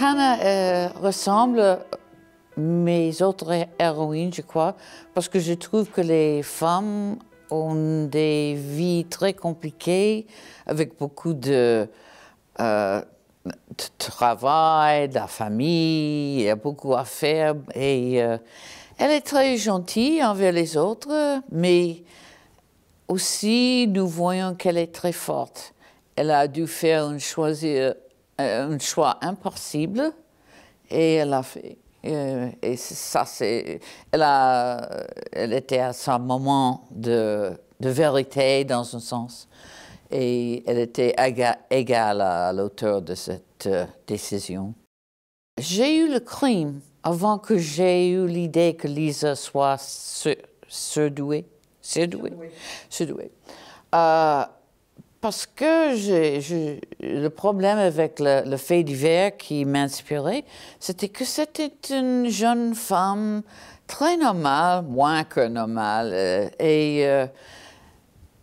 Hannah euh, ressemble à mes autres héroïnes, je crois, parce que je trouve que les femmes ont des vies très compliquées, avec beaucoup de, euh, travail, de la famille, il y a beaucoup à faire. Et euh, elle est très gentille envers les autres, mais aussi nous voyons qu'elle est très forte. Elle a dû faire un choisir euh, un choix impossible et elle a fait. Euh, et ça, c'est. Elle, elle était à son moment de, vérité, dans un sens. Et elle était égale à, l'auteur de cette euh, décision. J'ai eu le crime avant que j'ai eu l'idée que Lisa soit douée, se Surdouée parce que le problème avec le, fait divers qui m'inspirait, c'était que c'était une jeune femme très normale, moins que normale. Euh, et euh,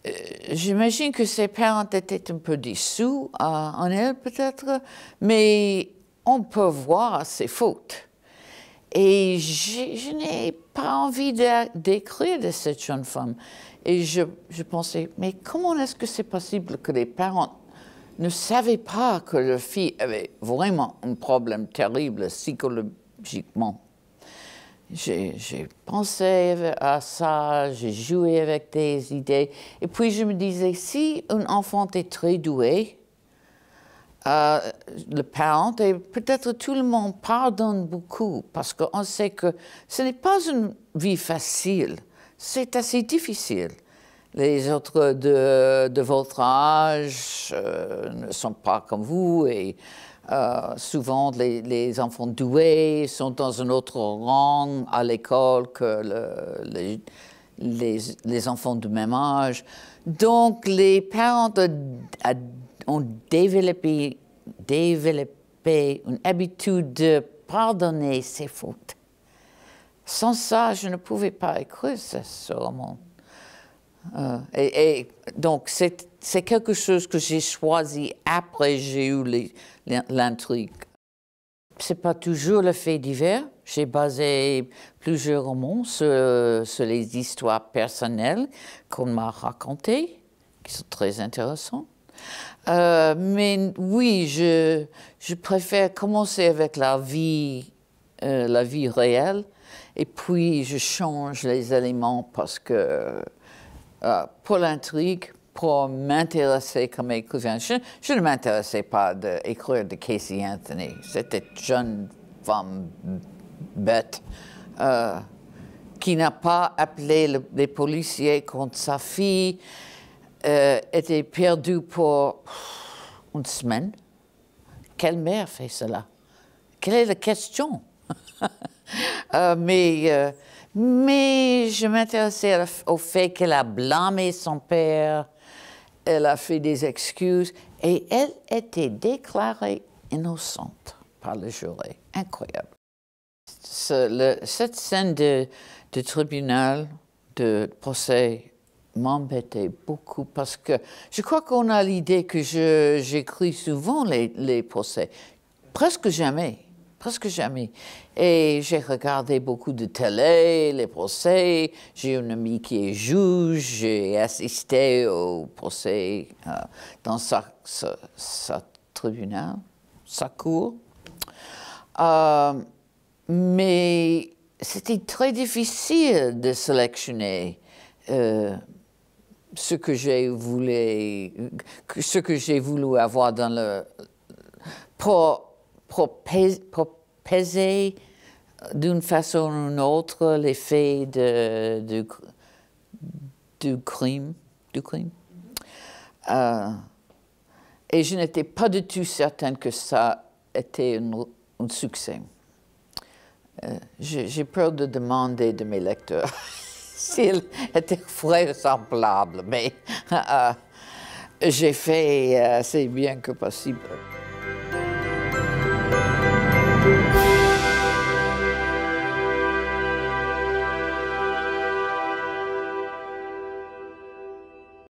euh, j'imagine que ses parents étaient un peu dissous en elle, peut-être, mais on peut voir ses fautes. Et je n'ai pas envie d'écrire de cette jeune femme. Et je, pensais, mais comment est-ce que c'est possible que les parents ne savaient pas que leur fille avait vraiment un problème terrible psychologiquement j'ai pensé à ça, j'ai joué avec des idées. Et puis je me disais, si un enfant est très doué, euh, le parent et peut-être tout le monde pardonne beaucoup parce qu'on sait que ce n'est pas une vie facile c'est assez difficile. Les autres de, votre âge euh, ne sont pas comme vous et euh, souvent les, enfants doués sont dans un autre rang à l'école que les, enfants du même âge. Donc les parents ont développé, développé une habitude de pardonner ses fautes. Sans ça, je ne pouvais pas écrire ce, roman. Euh, et, donc, c'est quelque chose que j'ai choisi après j'ai eu l'intrigue. Ce n'est pas toujours le fait divers. J'ai basé plusieurs romans sur, les histoires personnelles qu'on m'a racontées, qui sont très intéressantes. Euh, mais oui, je, préfère commencer avec la vie, euh, la vie réelle et puis, je change les éléments parce que euh, pour l'intrigue, pour m'intéresser comme écrivain, je, ne m'intéressais pas d'écrire de Casey Anthony. C'était une jeune femme bête euh, qui n'a pas appelé les policiers contre sa fille, euh, était perdue pour une semaine. Quelle mère fait cela? Quelle est la question? Euh, mais, euh, mais je m'intéressais au fait qu'elle a blâmé son père, elle a fait des excuses, et elle était déclarée innocente par le jury. Incroyable. cette scène de, de tribunal, de procès, m'embêtait beaucoup parce que je crois qu'on a l'idée que j'écris souvent les, les procès. Presque jamais presque jamais. Et j'ai regardé beaucoup de télé, les procès, j'ai une amie qui est juge, j'ai assisté au procès euh, dans sa, sa, sa, tribunal, sa cour. Euh, mais c'était très difficile de sélectionner euh, ce que j'ai voulu, ce que j'ai voulu avoir dans le pour peser, euh, d'une façon ou d'une autre l'effet du, crime. Du crime. Euh, et je n'étais pas du tout certaine que ça était un, un succès. Euh, j'ai peur de demander de mes lecteurs s'ils étaient vraisemblables, mais j'ai fait assez bien que possible.